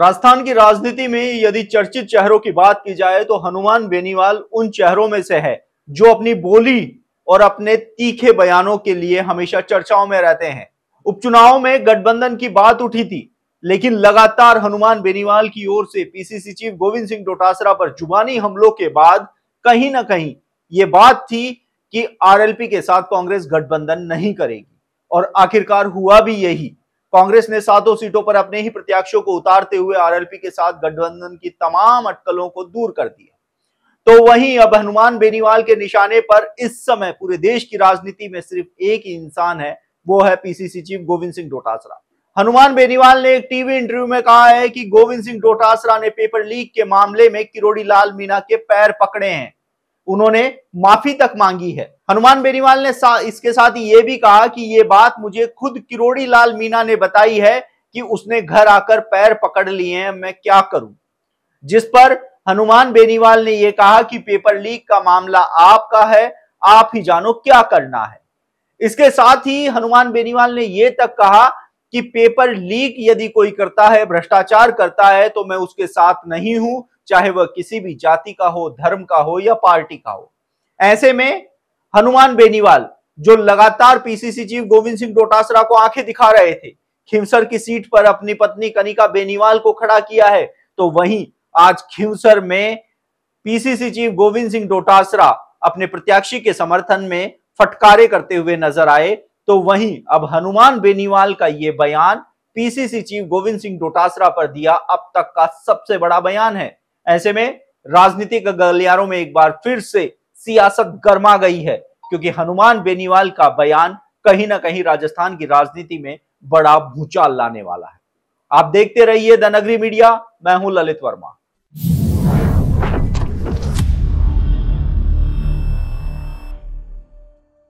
राजस्थान की राजनीति में यदि चर्चित चेहरों की बात की जाए तो हनुमान बेनीवाल उन चेहरों में से है जो अपनी बोली और अपने तीखे बयानों के लिए हमेशा चर्चाओं में रहते हैं उपचुनाव में गठबंधन की बात उठी थी लेकिन लगातार हनुमान बेनीवाल की ओर से पीसीसी चीफ गोविंद सिंह डोटासरा पर जुबानी हमलों के बाद कहीं ना कहीं ये बात थी कि आरएलपी के साथ कांग्रेस गठबंधन नहीं करेगी और आखिरकार हुआ भी यही कांग्रेस ने सातों सीटों पर अपने ही प्रत्याशियों को उतारते हुए आरएलपी के साथ गठबंधन की तमाम अटकलों को दूर कर दिया तो वहीं अब हनुमान बेनीवाल के निशाने पर इस समय पूरे देश की राजनीति में सिर्फ एक ही इंसान है वो है पीसीसी चीफ गोविंद सिंह डोटासरा हनुमान बेनीवाल ने एक टीवी इंटरव्यू में कहा है कि गोविंद सिंह डोटासरा ने पेपर लीक के मामले में किरोड़ी लाल मीना के पैर पकड़े हैं उन्होंने माफी तक मांगी है हनुमान बेनीवाल ने सा, इसके साथ ही ये भी कहा कि ये बात मुझे खुद किरोड़ी लाल मीना ने बताई है कि उसने घर आकर पैर पकड़ लिए हैं मैं क्या करूं जिस पर हनुमान बेनीवाल ने यह कहा कि पेपर लीक का मामला आपका है आप ही जानो क्या करना है इसके साथ ही हनुमान बेनीवाल ने यह तक कहा कि पेपर लीक यदि कोई करता है भ्रष्टाचार करता है तो मैं उसके साथ नहीं हूं चाहे वह किसी भी जाति का हो धर्म का हो या पार्टी का हो ऐसे में हनुमान बेनीवाल जो लगातार पीसीसी चीफ गोविंद सिंह डोटासरा को आंखें दिखा रहे थे खिमसर की सीट पर अपनी पत्नी कनिका बेनीवाल को खड़ा किया है तो वहीं आज खिमसर में पीसीसी चीफ गोविंद सिंह डोटासरा अपने प्रत्याशी के समर्थन में फटकारे करते हुए नजर आए तो वहीं अब हनुमान बेनीवाल का ये बयान पीसीसी चीफ गोविंद सिंह डोटासरा पर दिया अब तक का सबसे बड़ा बयान है ऐसे में राजनीतिक गलियारों में एक बार फिर से सियासत गर्मा गई है क्योंकि हनुमान बेनीवाल का बयान कहीं ना कहीं राजस्थान की राजनीति में बड़ा भूचाल लाने वाला है आप देखते रहिए द नगरी मीडिया मैं हूं ललित वर्मा